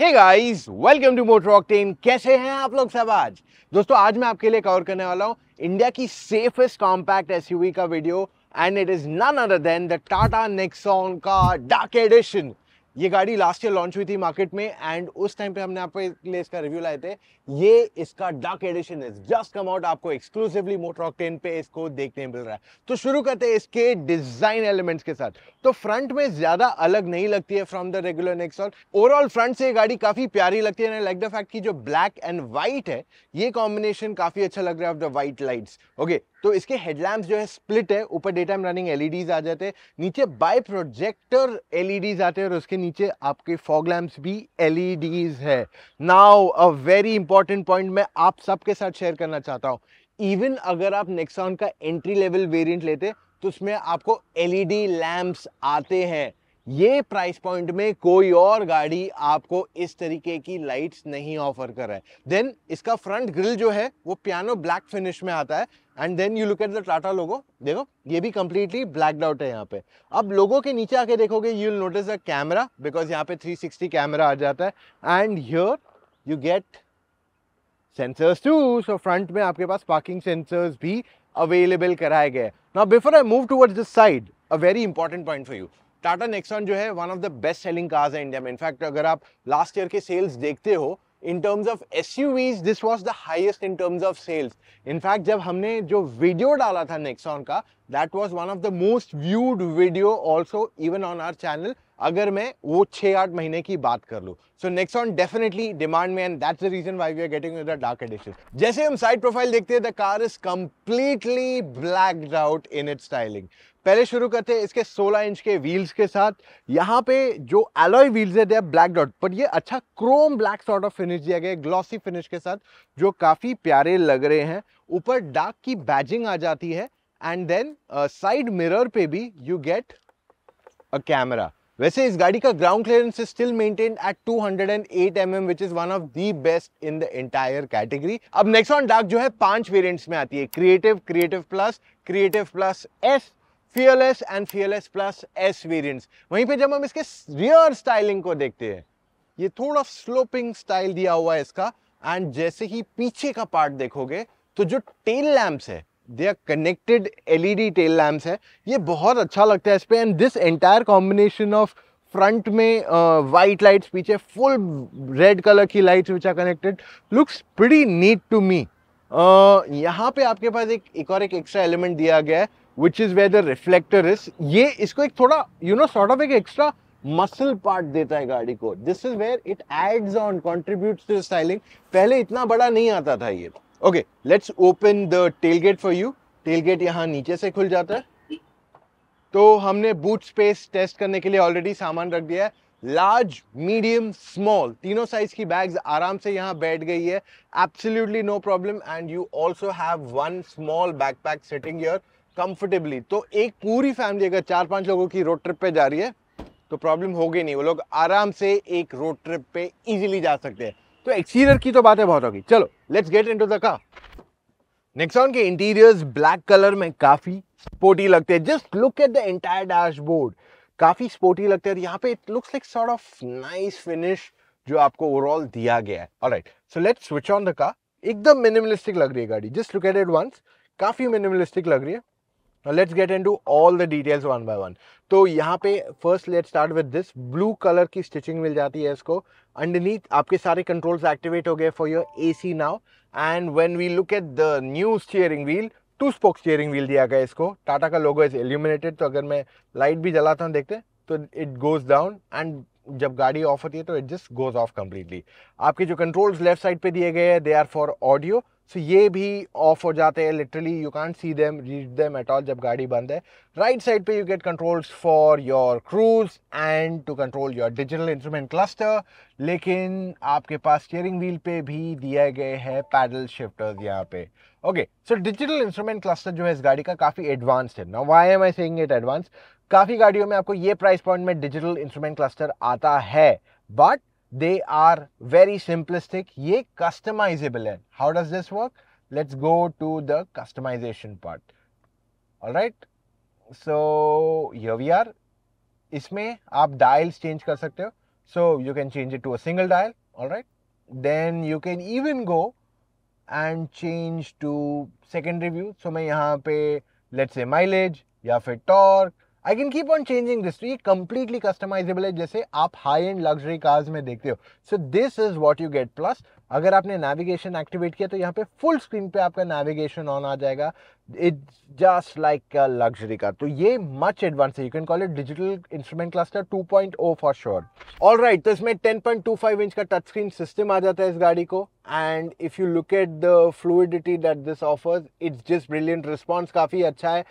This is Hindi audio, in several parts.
Hey guys welcome to Motor Octane कैसे हैं आप लोग सब आज दोस्तों आज मैं आपके लिए कवर करने वाला हूं इंडिया की सेफेस्ट कॉम्पैक्ट एसयूवी का video and it is none other than the Tata Nexon का डार्क एडिशन ये गाड़ी लास्ट ईयर लॉन्च हुई थी मार्केट में एंड उस टाइम पे हमने आपके लिए इसका रिव्यू लाए थे ये इसका डार्क एडिशन है जस्ट कम आउट आपको एक्सक्लूसिवली मोटर ऑक्टेन पे इसको देखने मिल रहा है तो शुरू करते हैं इसके डिजाइन एलिमेंट्स के साथ तो फ्रंट में ज्यादा अलग नहीं लगती है from the regular Nexon overall front से गाड़ी काफी प्यारी लगती है लाइक द फैक्ट की जो ब्लैक एंड व्हाइट है ये कॉम्बिनेशन काफी अच्छा लग रहा है off the white lights okay तो इसके हेडलैम्प जो है स्प्लिट है ऊपर डे टाइम रनिंग एलईडीज आ जाते हैं नीचे बाय प्रोजेक्टर एलईडीज आते हैं और उसके नीचे आपके फॉग लैम्प्स भी एलईडीज है now a very important point मैं आप सबके साथ शेयर करना चाहता हूँ इवन अगर आप नेक्सॉन का एंट्री लेवल वेरियंट लेते तो उसमें आपको एलईडी लैम्प्स e आते हैं ये प्राइस पॉइंट में कोई और गाड़ी आपको इस तरीके की लाइट्स नहीं ऑफर कर रहा है देन इसका फ्रंट ग्रिल जो है वो पियानो ब्लैक फिनिश में आता है and then you look at the Tata logo देखो ये भी कम्प्लीटली ब्लैकड आउट है यहाँ पे अब लोगों के नीचे आके देखोगे you notice the camera because यहाँ पे 360 कैमरा आ जाता है and here you get sensors too so front में आपके पास पार्किंग सेंसर्स भी अवेलेबल कराए गए now before I move towards this side a very important point for you Tata Nexon जो है one of the best selling cars है इंडिया में इनफैक्ट अगर आप लास्ट ईयर के सेल्स देखते हो in terms of as this was the highest in terms of sales in fact जब हमने जो वीडियो डाला था नेक्सॉन का that was one of the most viewed video also even on our channel अगर मैं वो छः आठ महीने की बात कर लूँ सो ऑन डेफिनेटली डिमांड में and that's the reason why we are getting the dark edition जैसे हम साइड प्रोफाइल देखते हैं the car is completely black out in it styling पहले शुरू करते हैं इसके 16 इंच के व्हील्स के साथ यहाँ पे जो एलॉय व्हील्स है दे ब्लैक डॉट पर ये अच्छा chrome black sort of finish दिया गया ग्लॉसी फिनिश के साथ जो काफ़ी प्यारे लग रहे हैं ऊपर डार्क की बैजिंग आ जाती है एंड देन साइड मिरर पे भी यू गेट अ कैमरा वैसे इस गाड़ी का ground clearance is still maintain at 208 M which is one of the best in the entire category अब नेक्स्ट ऑन डार्क जो है पांच वेरिएंट्स में आती है creative creative plus creative plus S fearless and fearless plus S variants वहीं पे जब हम इसके रियर स्टाइलिंग को देखते हैं ये थोड़ा स्लोपिंग स्टाइल दिया हुआ है इसका एंड जैसे ही पीछे का पार्ट देखोगे तो जो टेल लैम्प्स है they are connected L E D tail lamps है ये बहुत अच्छा लगता है इस पर and this entire combination of front में वाइट uh, लाइट्स पीछे फुल रेड कलर की lights which are connected looks pretty neat to me यहाँ पे आपके पास एक एक और एक एक्स्ट्रा एलिमेंट दिया गया है which is where the reflector is ये इसको एक थोड़ा यू नो सॉर्ट ऑफ एक एक्स्ट्रा मसल पार्ट देता है गाड़ी को this is where it adds on contribute to styling पहले इतना बड़ा नहीं आता था ये okay let's open the tailgate for you tailgate यहाँ नीचे से खुल जाता है तो हमने बूट स्पेस टेस्ट करने के लिए ऑलरेडी सामान रख दिया है लार्ज मीडियम स्मॉल तीनों साइज की बैग्स आराम से यहाँ बैठ गई है absolutely no problem and you also have one small backpack setting your comfortably तो एक पूरी फैमिली अगर चार पांच लोगों की रोड ट्रिप पे जा रही है तो प्रॉब्लम होगी नहीं वो लोग आराम से एक रोड ट्रिप पे इजीली जा सकते हैं तो एक्सटीरियर की तो बातें बहुत होगी चलो let's get into the car Nexon के इंटीरियर्स ब्लैक कलर में काफ़ी स्पोर्टी लगते हैं just look at the entire dashboard काफ़ी स्पोर्टी लगते हैं यहाँ पे it looks like sort of nice finish जो आपको ओवरऑल दिया गया है alright so let's switch on the car एकदम मिनिमलिस्टिक लग रही है गाड़ी just look at it once काफ़ी मिनिमलिस्टिक लग रही है let's get in to all the details one by one तो यहाँ पे first let start with this blue colour की स्टिचिंग मिल जाती है इसको अंडरनीथ आपके सारे कंट्रोल्स एक्टिवेट हो गए for your A C now and when we look at the new steering wheel two spoke steering wheel दिया गया इसको टाटा का लोगो इज एल्यूमिनेटेड तो अगर मैं लाइट भी जलाता हूँ देखते तो इट गोज डाउन एंड जब गाड़ी ऑफ होती है तो it just goes off completely आपके जो कंट्रोल्स लेफ्ट साइड पे दिए गए हैं they are for audio so ये भी ऑफ हो जाते हैं literally you can't see them read them at all जब गाड़ी बंद है राइट साइड पे you get controls for your cruise and to control your digital instrument cluster लेकिन आपके पास स्टेयरिंग व्हील पे भी दिए गए हैं पैडल शिफ्टर्स यहाँ पे okay so digital instrument cluster जो है इस गाड़ी का काफ़ी एडवांस है ना why am I saying it advance काफ़ी गाड़ियों में आपको ये प्राइस पॉइंट में डिजिटल इंस्ट्रूमेंट क्लस्टर आता है but they are very simplistic. Ye customizable. How does this work? Let's go to the customization part. Alright. So here we are. Isme aap dials change kar So you can change it to a single dial. Alright. Then you can even go and change to second review. So main yahan pe let's say mileage, ya fir torque, I can keep on changing this ये कंप्लीटली कस्टमाइजेबल है जैसे आप हाई एंड लग्जरी कार्स में देखते हो so this is what you get plus अगर आपने नेविगेशन एक्टिवेट किया तो यहाँ पे फुल स्क्रीन पे आपका नेविगेशन ऑन आ जाएगा it just like luxury car तो ये मच एडवांस है you can call it digital instrument cluster 2.0 for sure all right तो इसमें 10.25 इंच का टच स्क्रीन सिस्टम आ जाता है इस गाड़ी को and if you look at the fluidity that this offers it's just brilliant response काफ़ी अच्छा है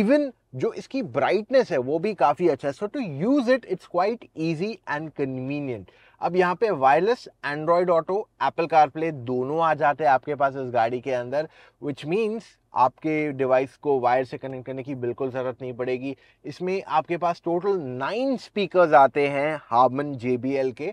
इवन जो इसकी ब्राइटनेस है वो भी काफ़ी अच्छा है so to use it it's quite easy and convenient अब यहाँ पे wireless Android Auto Apple CarPlay दोनों आ जाते हैं आपके पास इस गाड़ी के अंदर विच मीन्स आपके डिवाइस को वायर से कनेक्ट करने की बिल्कुल ज़रूरत नहीं पड़ेगी इसमें आपके पास टोटल नाइन स्पीकर्स आते हैं Harman J K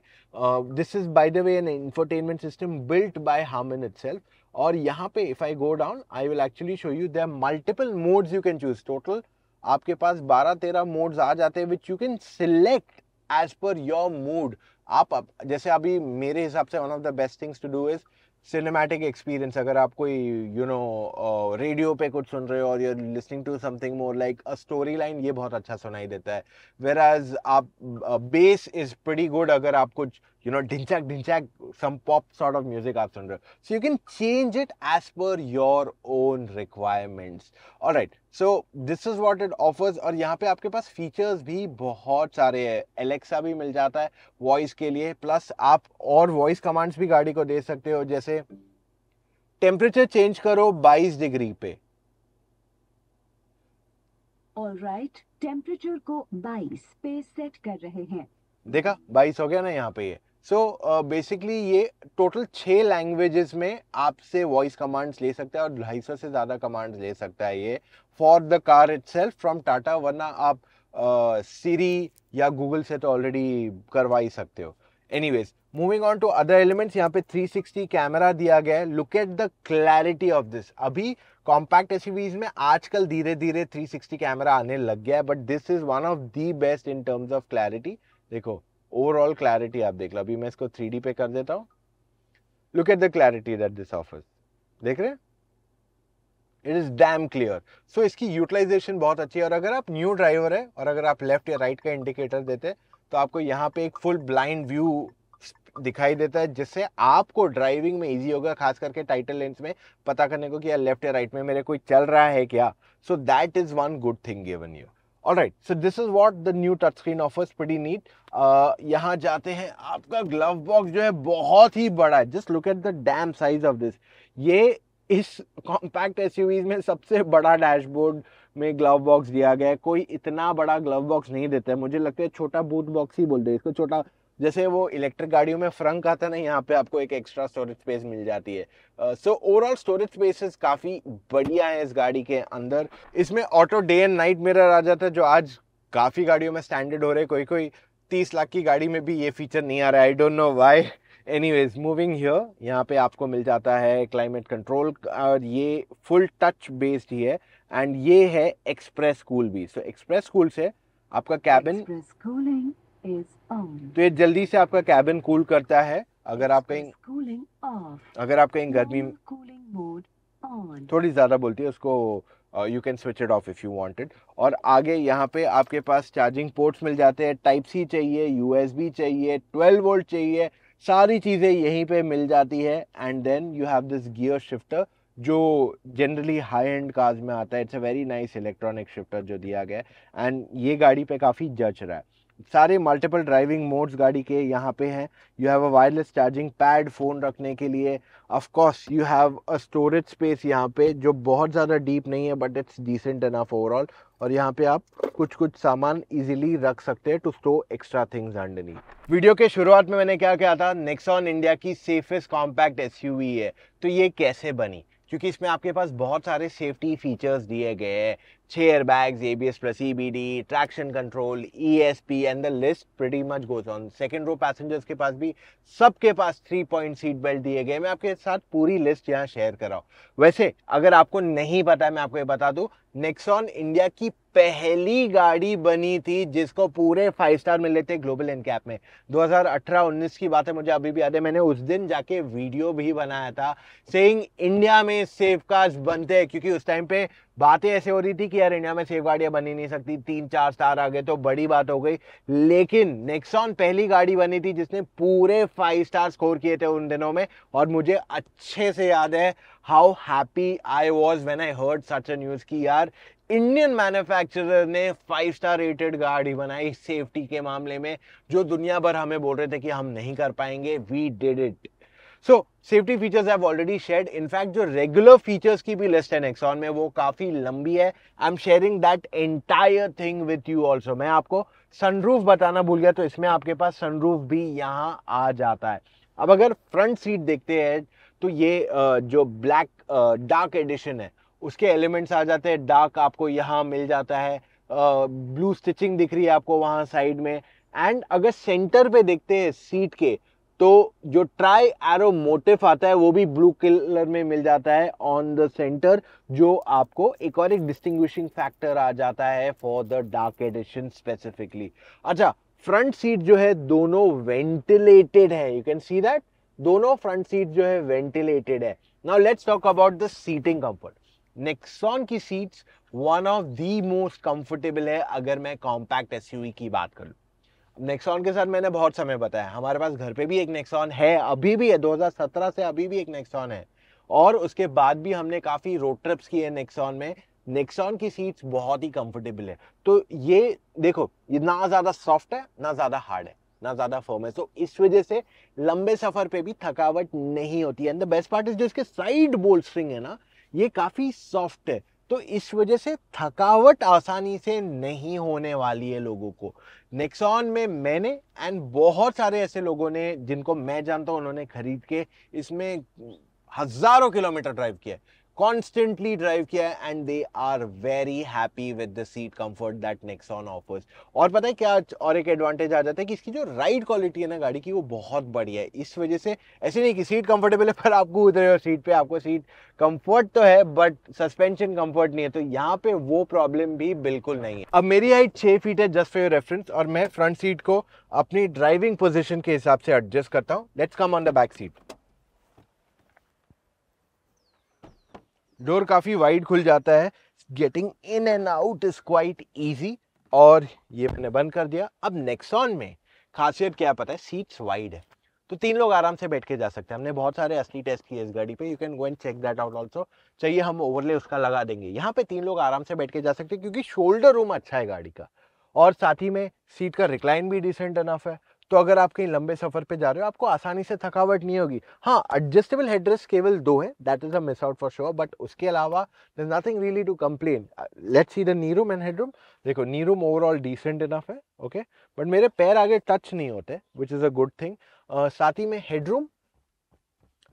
this is by the way an infotainment system built by Harman it और यहाँ पे if I go down I will actually show you there multiple modes you can choose total आपके पास 12-13 मोड्स आ जाते हैं which you can select as per your mood आप जैसे अभी मेरे हिसाब से one of the best things to do is cinematic experience अगर आप कोई यू नो रेडियो पे कुछ सुन रहे हो और you are listening to something more like a story line ये बहुत अच्छा सुनाई देता है वेर एज आप बेस इज़ वेरी गुड अगर आप कुछ you know, dinchak dinchak, some pop sort of music aap sun rahe. So you can change it as per your own requirements. Alright, so this is what it offers और यहाँ पे आपके पास features भी बहुत सारे हैं Alexa भी मिल जाता है voice के लिए plus आप और voice commands भी गाड़ी को दे सकते हो जैसे टेम्परेचर चेंज करो 22 डिग्री पे ऑलराइट टेम्परेचर को 22 पे सेट कर रहे हैं देखा 22 हो गया ना यहाँ पे ये सो बेसिकली uh, ये टोटल छः लैंग्वेजेस में आपसे वॉइस कमांड्स ले सकता है और ढाई सौ से ज़्यादा कमांड्स ले सकता है ये for the car itself from Tata वरना आप सीरी uh, या गूगल से तो ऑलरेडी करवा ही सकते हो anyways moving on to other elements यहाँ पे 360 कैमरा दिया गया है look at the clarity of this अभी कॉम्पैक्ट एस में आजकल धीरे धीरे 360 कैमरा आने लग गया है but this is one of the best in terms of clarity देखो ओवरऑल क्लैरिटी आप देख लो अभी मैं इसको थ्री पे कर देता हूँ look at the clarity that this offers देख रहे it is damn clear so इसकी यूटिलाइजेशन बहुत अच्छी है और अगर आप न्यू ड्राइवर है और अगर आप लेफ्ट या राइट का इंडिकेटर देते तो आपको यहाँ पे एक फुल ब्लाइंड व्यू दिखाई देता है जिससे आपको ड्राइविंग में इजी होगा खास करके टाइटल लेंस में पता करने को कि यार लेफ्ट या राइट में मेरे कोई चल रहा है क्या so that is one good thing given you alright so this is what the new touch screen offers pretty neat यहाँ जाते हैं आपका ग्लव बॉक्स जो है बहुत ही बड़ा है just look at the damn size of this ये इस कॉम्पैक्ट एस में सबसे बड़ा डैशबोर्ड में ग्लव बॉक्स दिया गया है कोई इतना बड़ा ग्लव बॉक्स नहीं देता है मुझे लगता है छोटा बूथ बॉक्स ही बोलते हैं इसको छोटा जैसे वो इलेक्ट्रिक गाड़ियों में फ्रंक आता है ना यहाँ पे आपको एक एक्स्ट्रा स्टोरेज स्पेस मिल जाती है सो ओवरऑल स्टोरेज स्पेसेस काफ़ी बढ़िया है इस गाड़ी के अंदर इसमें auto day and night mirror आ जाता है जो आज काफ़ी गाड़ियों में स्टैंडर्ड हो रहे कोई कोई तीस लाख की गाड़ी में भी ये फीचर नहीं आ रहा है I don't know why anyways moving here यहाँ पे आपको मिल जाता है क्लाइमेट कंट्रोल और ये फुल टच बेस्ड ही है एंड ये है एक्सप्रेस कूल भी सो एक्सप्रेस कूल से आपका कैबिन तो ये जल्दी से आपका कैबिन कूल करता है अगर आप कहीं अगर आप कहीं गर्मी थोड़ी ज़्यादा बोलती है उसको you can switch it off if you wanted और आगे यहाँ पे आपके पास चार्जिंग पोर्ट्स मिल जाते हैं टाइप सी चाहिए यूएसबी चाहिए ट्वेल्व वोल्ट चाहिए सारी चीज़ें यहीं पे मिल जाती है and then you have this gear shifter जो जनरली हाई एंड कार्स में आता है it's a very nice electronic shifter जो दिया गया है एंड ये गाड़ी पे काफ़ी जच रहा है सारे मल्टीपल ड्राइविंग मोड्स गाड़ी के यहाँ पे हैं you have a wireless charging pad phone रखने के लिए of course you have a storage space यहाँ पे जो बहुत ज़्यादा डीप नहीं है but it's decent enough overall और यहाँ पे आप कुछ कुछ सामान इजीली रख सकते हैं to stow extra things underneath video के शुरुआत में मैंने क्या कहा था नेक्सॉन इंडिया की सेफेस्ट कॉम्पैक्ट एस है तो ये कैसे बनी क्योंकि इसमें आपके पास बहुत सारे सेफ्टी फीचर्स दिए गए हैं 6 airbags, ABS plus EBD, traction control, ESP and the list pretty much goes on. Second row passengers के पास भी सबके पास 3 पॉइंट सीट बेल्ट दिए गए मैं आपके साथ पूरी लिस्ट यहाँ शेयर कराऊँ वैसे अगर आपको नहीं पता है मैं आपको ये बता दूँ नेक्सॉन इंडिया की पहली गाड़ी बनी थी जिसको पूरे फाइव स्टार मिले थे ग्लोबल एन कैप में 2018-19 की बात है मुझे अभी भी याद है मैंने उस दिन जाके वीडियो भी बनाया था सेइंग इंडिया में सेफ कार्स बनते हैं क्योंकि उस टाइम पे बातें ऐसे हो रही थी कि यार इंडिया में सेफ गाड़ियां बनी नहीं सकती तीन चार स्टार आ गए तो बड़ी बात हो गई लेकिन नेक्सॉन पहली गाड़ी बनी थी जिसने पूरे फाइव स्टार स्कोर किए थे उन दिनों में और मुझे अच्छे से याद है how happy I was when I heard such a news की यार इंडियन मैन्युफैक्चरर ने फाइव स्टार रेटेड गाड़ी बनाई सेफ्टी के मामले में जो दुनिया भर हमें बोल रहे थे कि हम नहीं कर पाएंगे we did it so safety features have already shed in fact जो रेगुलर फीचर्स की भी लिस्ट है नेक्सॉन में वो काफ़ी लंबी है I am sharing that entire thing with you also मैं आपको सनरूफ बताना भूल गया तो इसमें आपके पास सनरूफ भी यहाँ आ जाता है अब अगर फ्रंट सीट देखते हैं तो ये जो ब्लैक डार्क एडिशन है उसके एलिमेंट्स आ जाते हैं डार्क आपको यहाँ मिल जाता है ब्लू स्टिचिंग दिख रही है आपको वहाँ साइड में एंड अगर सेंटर पे देखते हैं सीट के तो जो ट्राई एरो मोटिफ आता है वो भी ब्लू कलर में मिल जाता है ऑन द सेंटर जो आपको एक और एक डिस्टिंग्विशिंग फैक्टर आ जाता है for the dark edition specifically अच्छा फ्रंट सीट जो है दोनों वेंटिलेटेड है यू कैन सी दैट दोनों फ्रंट सीट जो है वेंटिलेटेड है now let's talk about the seating comfort Nexon की seats one of the most comfortable है अगर मैं कॉम्पैक्ट एस की बात कर लूँ नेक्सॉन के साथ मैंने बहुत समय बताया हमारे पास घर पे भी एक नेक्सॉन है अभी भी है 2017 से अभी भी एक नेक्सॉन है और उसके बाद भी हमने काफ़ी रोड ट्रिप्स किए हैं नेक्सॉन में नेक्सॉन की सीट्स बहुत ही कंफर्टेबल है तो ये देखो ये ना ज़्यादा सॉफ्ट है ना ज़्यादा हार्ड है ना ज़्यादा फर्म है तो इस वजह से लंबे सफ़र पे भी थकावट नहीं होती and the best part is जो इसके साइड बोल स्ट्रिंग है ना ये काफ़ी सॉफ्ट है तो इस वजह से थकावट आसानी से नहीं होने वाली है लोगों को नेक्सॉन में मैंने एंड बहुत सारे ऐसे लोगों ने जिनको मैं जानता हूँ उन्होंने खरीद के इसमें हज़ारों किलोमीटर ड्राइव किया है कॉन्स्टेंटली ड्राइव किया है and they are very happy with the seat comfort that Nexon offers और पता है क्या और एक एडवांटेज आ जाता है कि इसकी जो राइड क्वालिटी है ना गाड़ी की वो बहुत बढ़िया है इस वजह से ऐसे नहीं कि सीट कंफर्टेबल है पर आपको उतरे हो सीट पे आपको सीट कंफर्ट तो है बट सस्पेंशन कंफर्ट नहीं है तो यहाँ पे वो प्रॉब्लम भी बिल्कुल नहीं है अब मेरी हाइट छः फीट है जस्ट फॉर योर रेफरेंस और मैं फ्रंट सीट को अपनी ड्राइविंग पोजिशन के हिसाब से एडजस्ट करता हूँ let's come on the back seat door काफ़ी वाइड खुल जाता है getting in and out is quite easy और ये मैंने बंद कर दिया अब नेक्सॉन में खासियत क्या पता है सीट्स वाइड है तो तीन लोग आराम से बैठ के जा सकते हैं हमने बहुत सारे असली टेस्ट किए इस गाड़ी पे you can go and check that out also चाहिए हम ओवरले उसका लगा देंगे यहाँ पे तीन लोग आराम से बैठ के जा सकते हैं क्योंकि शोल्डर रूम अच्छा है गाड़ी का और साथ ही में सीट का रिक्लाइन भी डिसेंट अनफ है तो अगर आप कहीं लंबे सफ़र पे जा रहे हो आपको आसानी से थकावट नहीं होगी हाँ एडजस्टेबल हेडरेस केवल दो है that is a miss out for sure but उसके अलावा there nothing really to complain let's see the knee room and headroom देखो knee room overall decent enough है ओके okay? बट मेरे पैर आगे टच नहीं होते which is a good thing साथ ही में हेडरूम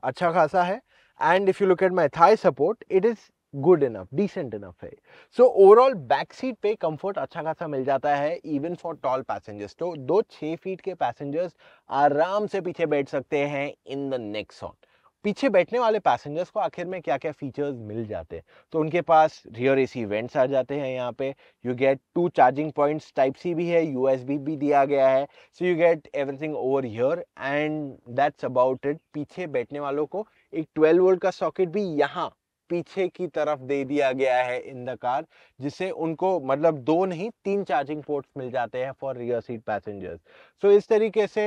अच्छा खासा है and if you look at my thigh support it is good enough decent enough है सो ओवरऑल बैक सीट पे कंफर्ट अच्छा खासा मिल जाता है इवन फॉर टॉल पैसेंजर्स तो दो छः फीट के पैसेंजर्स आराम से पीछे बैठ सकते हैं इन द नेक्स्ट ऑन पीछे बैठने वाले पैसेंजर्स को आखिर में क्या क्या फीचर्स मिल जाते हैं तो उनके पास रियर एसी वेंट्स आ जाते हैं यहाँ पे you get two charging points type C भी है यूएसबी भी दिया गया है so you get everything over here and that's about it पीछे बैठने वालों को एक 12 वोल्ट का सॉकेट भी यहाँ पीछे की तरफ दे दिया गया है इन द कार जिससे उनको मतलब दो नहीं तीन चार्जिंग पोर्ट्स मिल जाते हैं for rear seat passengers so इस तरीके से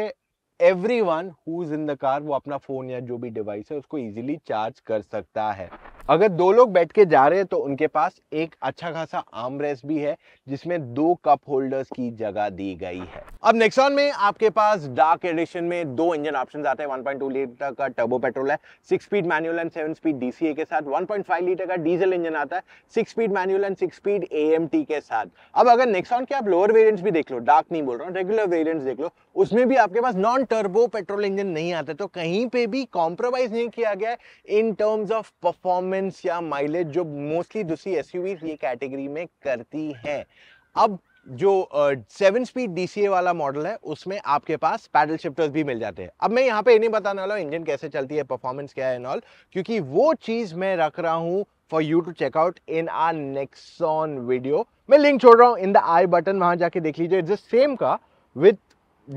everyone who is in the car वो अपना फ़ोन या जो भी डिवाइस है उसको ईजिली चार्ज कर सकता है अगर दो लोग बैठ के जा रहे हैं तो उनके पास एक अच्छा खासा आर्म रेस भी है जिसमें दो कप होल्डर्स की जगह दी गई है अब नेक्सॉन में आपके पास डार्क एडिशन में दो इंजन ऑप्शन आते हैं 1.2 लीटर का टर्बो पेट्रोल है six speed manual and seven speed DCA के साथ 1.5 लीटर का डीजल इंजन आता है six speed manual and six speed A के साथ अब अगर नेक्सॉन के आप लोअर वेरियंट्स भी देख लो डार्क नहीं बोल रहा हूँ रेगुलर वेरियंट्स देख लो उसमें भी आपके पास नॉन टर्बो पेट्रोल इंजन नहीं आता तो कहीं पे भी कॉम्प्रोमाइज नहीं किया गया in terms of performance performance या माइलेज जो मोस्टली दूसरी एस ये कैटेगरी में करती है अब जो सेवन स्पीड डी वाला मॉडल है उसमें आपके पास पैडल शिफ्टर्स भी मिल जाते हैं अब मैं यहाँ पे ये नहीं बताने वाला हूँ इंजन कैसे चलती है परफॉर्मेंस क्या है ऑल क्योंकि वो चीज़ मैं रख रहा हूँ for you to check out in our Nexon video मैं लिंक छोड़ रहा हूँ इन द आई बटन वहाँ जाके देख लीजिए it's the same car with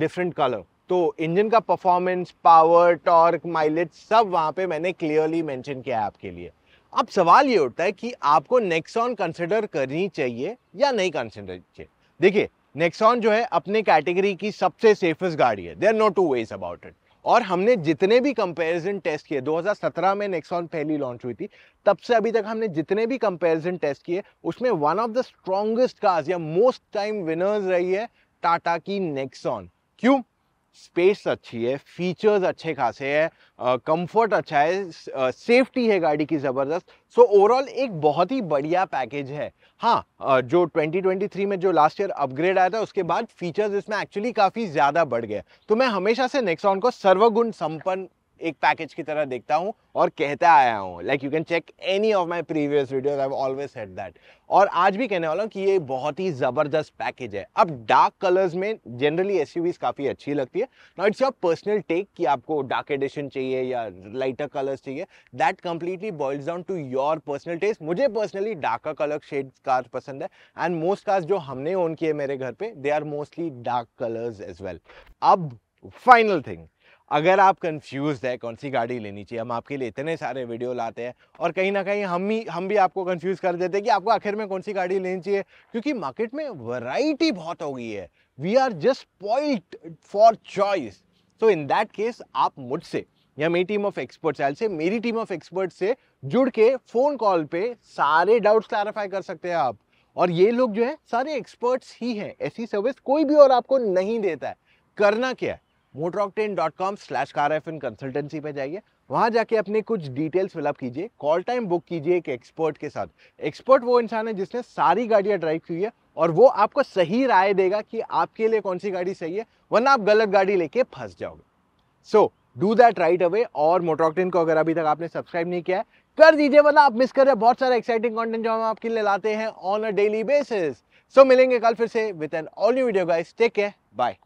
different colour तो इंजन का परफॉर्मेंस पावर टॉर्क माइलेज सब वहाँ पे मैंने क्लियरली मेंशन किया है आपके लिए अब सवाल ये उठता है कि आपको नेक्सॉन कंसिडर करनी चाहिए या नहीं कंसिडर चाहिए देखिए नेक्सॉन जो है अपने कैटेगरी की सबसे सेफेस्ट गाड़ी है there no two ways about it और हमने जितने भी कंपैरिजन टेस्ट किए 2017 में नेक्सॉन पहली लॉन्च हुई थी तब से अभी तक हमने जितने भी कंपैरिजन टेस्ट किए उसमें one of the strongest cars या मोस्ट टाइम विनर्स रही है टाटा की नेक्सॉन क्यों स्पेस अच्छी है फीचर्स अच्छे खासे हैं कंफर्ट अच्छा है सेफ्टी है गाड़ी की ज़बरदस्त सो ओवरऑल एक बहुत ही बढ़िया पैकेज है हाँ जो 2023 में जो लास्ट ईयर अपग्रेड आया था उसके बाद फीचर्स इसमें एक्चुअली काफ़ी ज़्यादा बढ़ गए तो मैं हमेशा से नेक्सॉन को सर्वगुण संपन्न एक पैकेज की तरह देखता हूँ और कहता आया हूँ like you can check any of my previous videos I always said that और आज भी कहने वाला हूँ कि ये बहुत ही ज़बरदस्त पैकेज है अब डार्क कलर्स में जनरली एस काफ़ी अच्छी लगती है not it's your personal take कि आपको डार्क एडिशन चाहिए या लाइटर कलर्स चाहिए that completely boils down to your personal taste मुझे personally darker colour shade car पसंद है एंड मोस्ट कार्स जो हमने ओन किए मेरे घर पे they are mostly dark colours as well अब फाइनल थिंग अगर आप कंफ्यूज है कौन सी गाड़ी लेनी चाहिए हम आपके लिए इतने सारे वीडियो लाते हैं और कहीं ना कहीं हम ही हम भी आपको कंफ्यूज कर देते हैं कि आपको आखिर में कौन सी गाड़ी लेनी चाहिए क्योंकि मार्केट में वैरायटी बहुत हो गई है we are just point for choice तो इन दैट केस आप मुझसे या मेरी टीम ऑफ एक्सपर्ट से से मेरी टीम ऑफ एक्सपर्ट से जुड़ के फ़ोन कॉल पे सारे डाउट्स क्लैरिफाई कर सकते हैं आप और ये लोग जो है सारे एक्सपर्ट्स ही हैं ऐसी सर्विस कोई भी और आपको नहीं देता है करना क्या है Motoroctane dot com slash car F in consultancy पर जाइए वहाँ जाके अपने कुछ डिटेल्स फिलअप कीजिए कॉल टाइम बुक कीजिए एक एक्सपर्ट के साथ एक्सपर्ट वो इंसान है जिसने सारी गाड़ियाँ ड्राइव की है और वो आपको सही राय देगा कि आपके लिए कौन सी गाड़ी सही है वरना आप गलत गाड़ी लेके फंस जाओगे so do that right away और मोटरऑक्टेन को अगर अभी तक आपने सब्सक्राइब नहीं किया है कर दीजिए वरना आप मिस कर रहे बहुत सारे एक्साइटिंग कंटेंट जो हम आपके लिए लाते हैं on a daily basis so मिलेंगे कल फिर से with an all new video guys take care bye